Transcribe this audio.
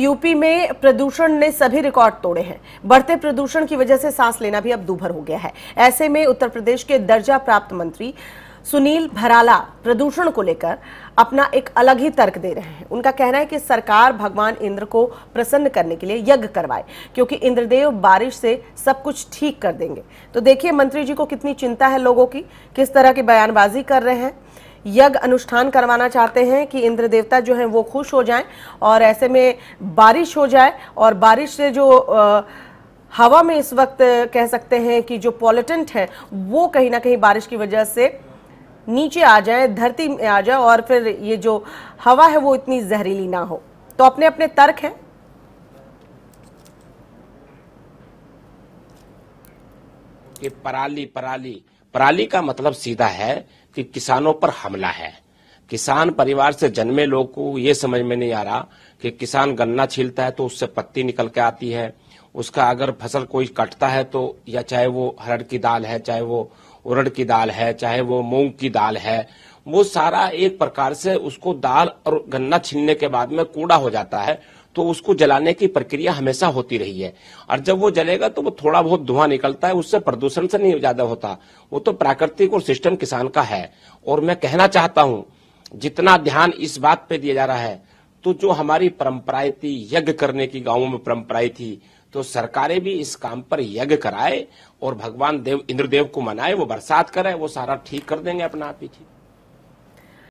UP में प्रदूषण ने सभी रिकॉर्ड तोड़े हैं बढ़ते प्रदूषण की वजह से सांस लेना भी अब दूभर हो गया है ऐसे में उत्तर प्रदेश के दर्जा प्राप्त मंत्री सुनील भराला प्रदूषण को लेकर अपना एक अलग ही तर्क दे रहे हैं उनका कहना है कि सरकार भगवान इंद्र को प्रसन्न करने के लिए यज्ञ करवाए क्योंकि इंद्रदेव बारिश से सब कुछ ठीक कर देंगे तो देखिए मंत्री जी को कितनी चिंता है लोगों की किस तरह की बयानबाजी कर रहे हैं यज्ञ अनुष्ठान करवाना चाहते हैं कि इंद्र देवता जो हैं वो खुश हो जाएं और ऐसे में बारिश हो जाए और बारिश से जो आ, हवा में इस वक्त कह सकते हैं कि जो पॉलिटेंट है वो कहीं ना कहीं बारिश की वजह से नीचे आ जाए धरती में आ जाए और फिर ये जो हवा है वो इतनी जहरीली ना हो तो अपने अपने तर्क हैं ये पराली पराली पराली का मतलब सीधा है कि किसानों पर हमला है किसान परिवार से जन्मे लोग को ये समझ में नहीं आ रहा कि किसान गन्ना छीलता है तो उससे पत्ती निकल के आती है उसका अगर फसल कोई कटता है तो या चाहे वो हरड़ की दाल है चाहे वो उरड़ की दाल है चाहे वो मूंग की दाल है वो सारा एक प्रकार से उसको दाल और गन्ना छीलने के बाद में कूड़ा हो जाता है तो उसको जलाने की प्रक्रिया हमेशा होती रही है और जब वो जलेगा तो वो थोड़ा बहुत धुआं निकलता है उससे प्रदूषण से नहीं ज्यादा होता वो तो प्राकृतिक और सिस्टम किसान का है और मैं कहना चाहता हूँ जितना ध्यान इस बात पे दिया जा रहा है तो जो हमारी परंपराएं थी यज्ञ करने की गांवों में परंपराएं थी तो सरकारें भी इस काम पर यज्ञ कराए और भगवान देव इंद्रदेव को मनाए वो बरसात करे वो सारा ठीक कर देंगे अपना आप ही ठीक